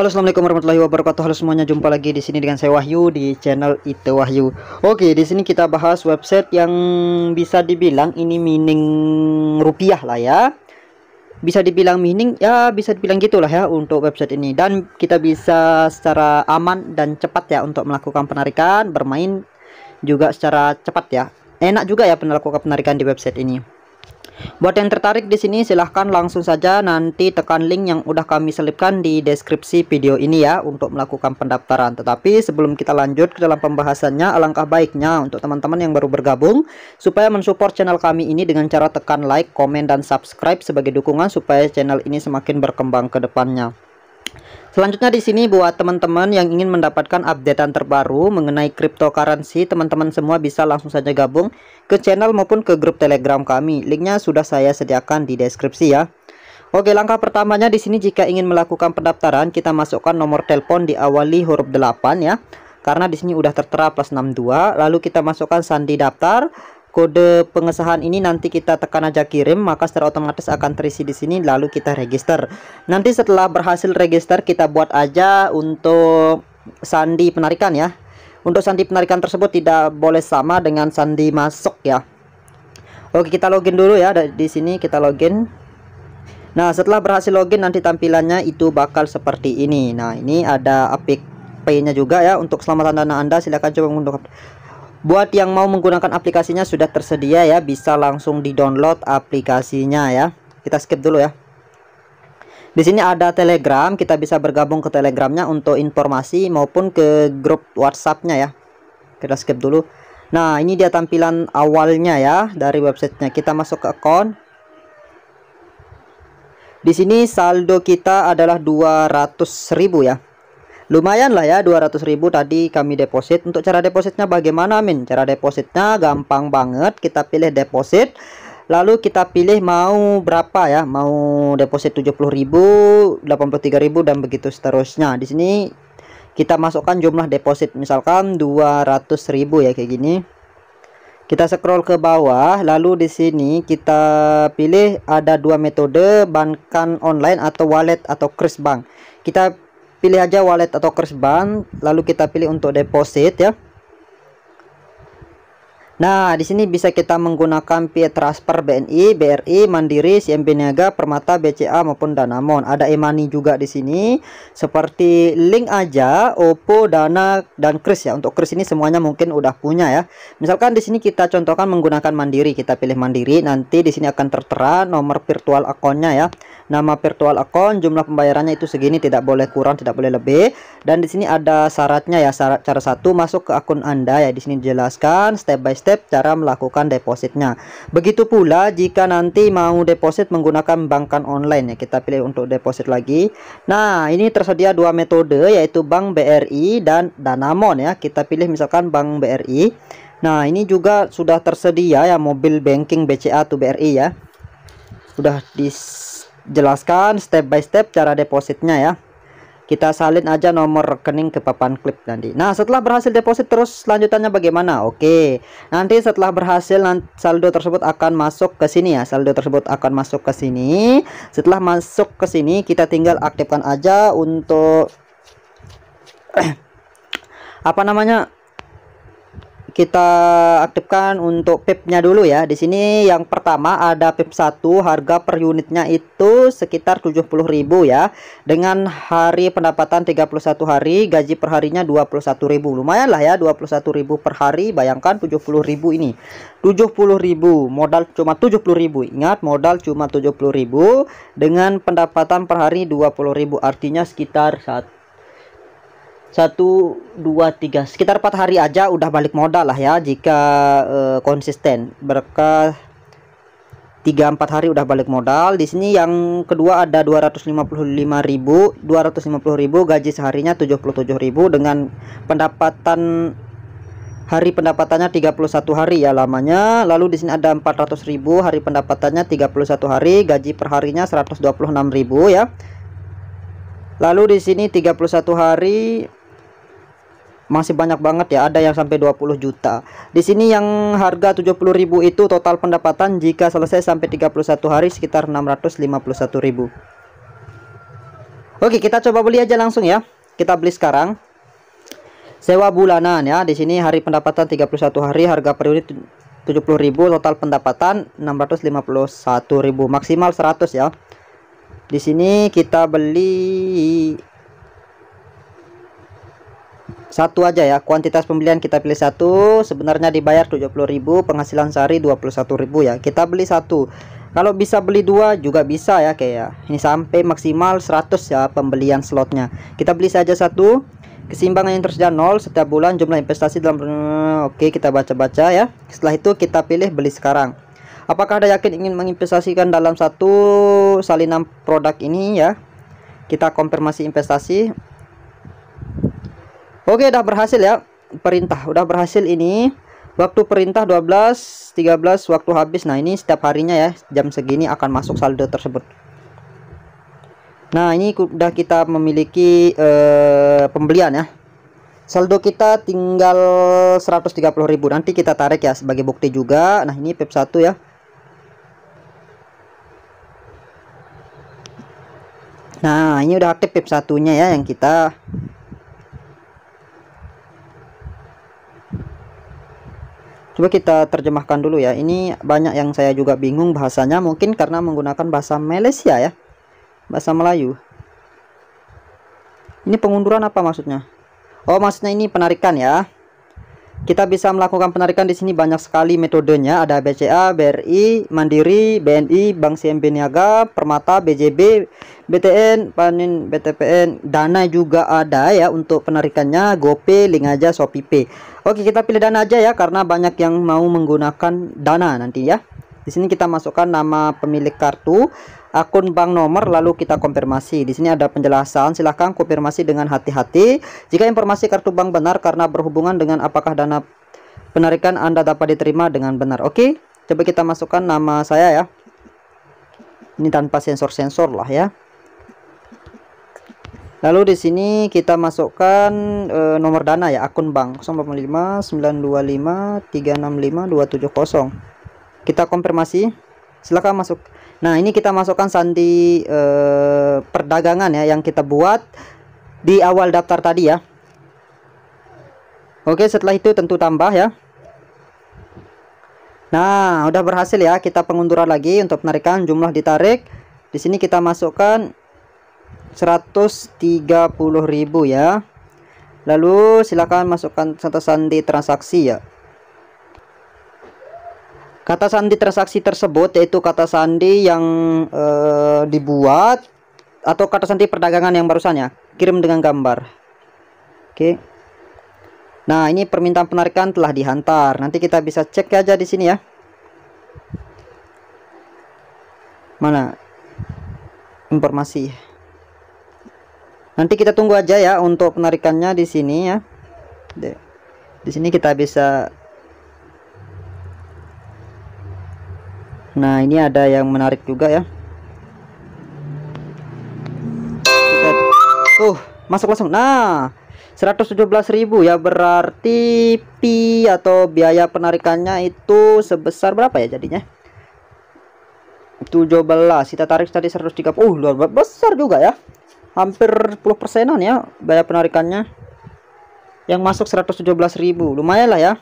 Halo assalamualaikum warahmatullahi wabarakatuh. Halo semuanya, jumpa lagi di sini dengan saya Wahyu di channel itu Wahyu. Oke, di sini kita bahas website yang bisa dibilang ini mining rupiah lah ya. Bisa dibilang mining ya, bisa dibilang gitulah ya untuk website ini dan kita bisa secara aman dan cepat ya untuk melakukan penarikan, bermain juga secara cepat ya. Enak juga ya melakukan penarikan di website ini. Buat yang tertarik di sini silahkan langsung saja nanti tekan link yang udah kami selipkan di deskripsi video ini ya untuk melakukan pendaftaran. Tetapi sebelum kita lanjut ke dalam pembahasannya alangkah baiknya untuk teman-teman yang baru bergabung supaya mensupport channel kami ini dengan cara tekan like, komen, dan subscribe sebagai dukungan supaya channel ini semakin berkembang ke depannya. Selanjutnya di sini buat teman-teman yang ingin mendapatkan updatean terbaru mengenai cryptocurrency, teman-teman semua bisa langsung saja gabung ke channel maupun ke grup Telegram kami. Linknya sudah saya sediakan di deskripsi ya. Oke, langkah pertamanya di sini jika ingin melakukan pendaftaran, kita masukkan nomor telepon diawali huruf 8 ya. Karena di sini udah tertera plus 62, lalu kita masukkan sandi daftar, kode pengesahan ini nanti kita tekan aja kirim maka secara otomatis akan terisi di sini lalu kita register nanti setelah berhasil register kita buat aja untuk sandi penarikan ya untuk sandi penarikan tersebut tidak boleh sama dengan sandi masuk ya Oke kita login dulu ya di sini kita login Nah setelah berhasil login nanti tampilannya itu bakal seperti ini Nah ini ada pay nya juga ya untuk keselamatan dana Anda silahkan coba mengunduh Buat yang mau menggunakan aplikasinya sudah tersedia ya, bisa langsung di-download aplikasinya ya. Kita skip dulu ya. Di sini ada Telegram, kita bisa bergabung ke Telegramnya untuk informasi maupun ke grup WhatsAppnya ya. Kita skip dulu. Nah, ini dia tampilan awalnya ya dari websitenya. Kita masuk ke account. Di sini saldo kita adalah 200.000 ya lumayan lah ya 200 ribu tadi kami deposit untuk cara depositnya bagaimana min cara depositnya gampang banget kita pilih deposit lalu kita pilih mau berapa ya mau deposit ribu, 70.000 ribu dan begitu seterusnya di sini kita masukkan jumlah deposit misalkan ribu ya kayak gini kita scroll ke bawah lalu di sini kita pilih ada dua metode bankan online atau wallet atau Kris bank kita pilih aja wallet atau Crashbank lalu kita pilih untuk deposit ya Nah, di sini bisa kita menggunakan via transfer BNI, BRI, Mandiri, CMB Niaga, Permata, BCA maupun Danamon. Ada e-money juga di sini seperti link aja Oppo, Dana dan Kris ya. Untuk Kris ini semuanya mungkin udah punya ya. Misalkan di sini kita contohkan menggunakan Mandiri, kita pilih Mandiri. Nanti di sini akan tertera nomor virtual akunnya ya. Nama virtual akun, jumlah pembayarannya itu segini, tidak boleh kurang, tidak boleh lebih dan di sini ada syaratnya ya syarat cara satu masuk ke akun anda ya di sini dijelaskan step by step cara melakukan depositnya begitu pula jika nanti mau deposit menggunakan bankan online ya kita pilih untuk deposit lagi nah ini tersedia dua metode yaitu bank BRI dan Danamon ya kita pilih misalkan bank BRI nah ini juga sudah tersedia ya mobil banking BCA to BRI ya sudah dijelaskan step by step cara depositnya ya kita salin aja nomor rekening ke papan klip nanti nah setelah berhasil deposit terus lanjutannya bagaimana oke nanti setelah berhasil saldo tersebut akan masuk ke sini ya saldo tersebut akan masuk ke sini setelah masuk ke sini kita tinggal aktifkan aja untuk apa namanya kita aktifkan untuk pipnya dulu ya. Di sini yang pertama ada pip 1 harga per unitnya itu sekitar 70.000 ya. Dengan hari pendapatan 31 hari, gaji per harinya 21.000. Lumayan lah ya 21.000 per hari, bayangkan 70.000 ini. 70.000 modal cuma 70.000. Ingat modal cuma 70.000 dengan pendapatan per hari 20.000 artinya sekitar 1 satu dua tiga sekitar empat hari aja udah balik modal lah ya jika uh, konsisten berkah tiga empat hari udah balik modal di sini yang kedua ada 255.000 250.000 gaji seharinya 77.000 dengan pendapatan hari pendapatannya 31 hari ya lamanya lalu di sini ada 400.000 hari pendapatannya 31 hari gaji perharinya 126.000 ya lalu di sini 31 hari masih banyak banget ya ada yang sampai 20 juta di sini yang harga 70.000 itu total pendapatan jika selesai sampai 31 hari sekitar 651.000 Oke kita coba beli aja langsung ya kita beli sekarang sewa bulanan ya di sini hari pendapatan 31 hari harga per unit 70.000 total pendapatan 651.000 maksimal 100 ya di sini kita beli satu aja ya kuantitas pembelian kita pilih satu sebenarnya dibayar 70.000 penghasilan sehari 21.000 ya kita beli satu kalau bisa beli dua juga bisa ya kayak ya. ini sampai maksimal 100 ya pembelian slotnya kita beli saja satu keseimbangan yang tersedia nol setiap bulan jumlah investasi dalam oke kita baca-baca ya setelah itu kita pilih beli sekarang apakah ada yakin ingin menginvestasikan dalam satu salinan produk ini ya kita konfirmasi investasi Oke udah berhasil ya perintah udah berhasil ini waktu perintah 12 13 waktu habis nah ini setiap harinya ya jam segini akan masuk saldo tersebut nah ini udah kita memiliki eh, pembelian ya saldo kita tinggal 130.000 nanti kita tarik ya sebagai bukti juga nah ini pip 1 ya nah ini udah aktif pip satunya ya yang kita coba kita terjemahkan dulu ya ini banyak yang saya juga bingung bahasanya mungkin karena menggunakan bahasa Malaysia ya bahasa Melayu ini pengunduran apa maksudnya Oh maksudnya ini penarikan ya kita bisa melakukan penarikan di sini banyak sekali metodenya ada BCA, BRI, Mandiri, BNI, Bank CMB Niaga, Permata, BJB, BTN, Panin, BTPN, Dana juga ada ya untuk penarikannya GoPay, Link aja, ShopeePay. Oke, kita pilih Dana aja ya karena banyak yang mau menggunakan Dana nanti ya. Di sini kita masukkan nama pemilik kartu, akun bank nomor lalu kita konfirmasi. Di sini ada penjelasan, silahkan konfirmasi dengan hati-hati. Jika informasi kartu bank benar karena berhubungan dengan apakah dana penarikan Anda dapat diterima dengan benar. Oke, coba kita masukkan nama saya ya. Ini tanpa sensor-sensor lah ya. Lalu di sini kita masukkan e, nomor dana ya, akun bank 085 925 365 270. Kita konfirmasi. Silakan masuk Nah ini kita masukkan sandi eh, perdagangan ya yang kita buat di awal daftar tadi ya. Oke setelah itu tentu tambah ya. Nah udah berhasil ya kita pengunduran lagi untuk penarikan jumlah ditarik. Di sini kita masukkan 130.000 ya. Lalu silakan masukkan satu sandi transaksi ya kata sandi transaksi tersebut yaitu kata sandi yang e, dibuat atau kata sandi perdagangan yang barusan ya. kirim dengan gambar oke nah ini permintaan penarikan telah dihantar nanti kita bisa cek aja di sini ya mana informasi nanti kita tunggu aja ya untuk penarikannya di sini ya di sini kita bisa nah ini ada yang menarik juga ya tuh masuk langsung nah 117.000 ya berarti pi atau biaya penarikannya itu sebesar berapa ya jadinya 17 kita tarik tadi 130 uh luar besar juga ya hampir 10 persenan ya biaya penarikannya yang masuk 117.000 lumayan lah ya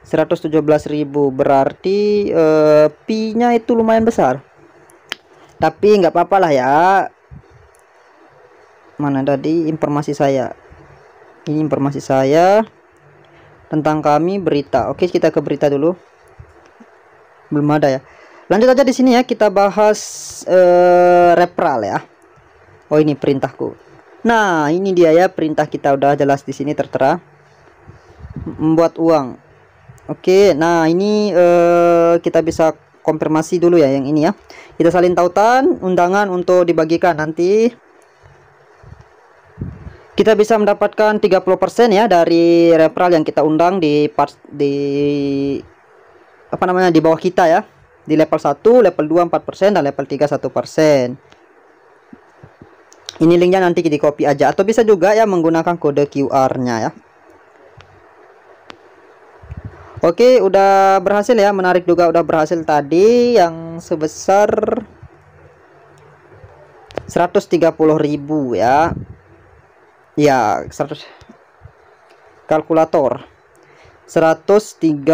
117.000 berarti uh, eh, pi nya itu lumayan besar tapi nggak apa-apa lah ya mana tadi informasi saya ini informasi saya tentang kami berita oke kita ke berita dulu belum ada ya lanjut aja di sini ya kita bahas uh, repral ya oh ini perintahku nah ini dia ya perintah kita udah jelas di sini tertera membuat uang Oke, nah ini uh, kita bisa konfirmasi dulu ya yang ini ya. Kita salin tautan undangan untuk dibagikan nanti. Kita bisa mendapatkan 30% ya dari referral yang kita undang di part di apa namanya di bawah kita ya. Di level 1, level 2 4% dan level 3 1% ini linknya nanti di copy aja atau bisa juga ya menggunakan kode QR nya ya Oke, udah berhasil ya. Menarik juga udah berhasil tadi yang sebesar 130.000 ya. Ya, 100 kalkulator. 130.000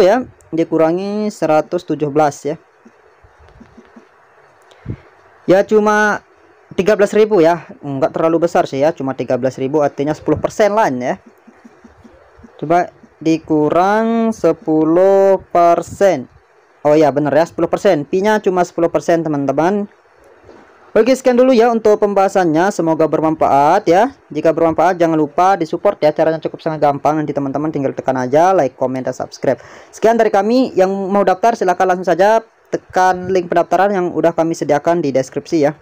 ya, dikurangi 117 ya. Ya cuma 13.000 ya. Enggak terlalu besar sih ya, cuma 13.000 artinya 10% lah ya. Coba dikurang 10%. Oh ya bener ya 10%. Pi-nya cuma 10% teman-teman. Oke sekian dulu ya untuk pembahasannya Semoga bermanfaat ya Jika bermanfaat jangan lupa di support ya Caranya cukup sangat gampang Nanti teman-teman tinggal tekan aja like, comment dan subscribe Sekian dari kami Yang mau daftar silahkan langsung saja Tekan link pendaftaran yang udah kami sediakan di deskripsi ya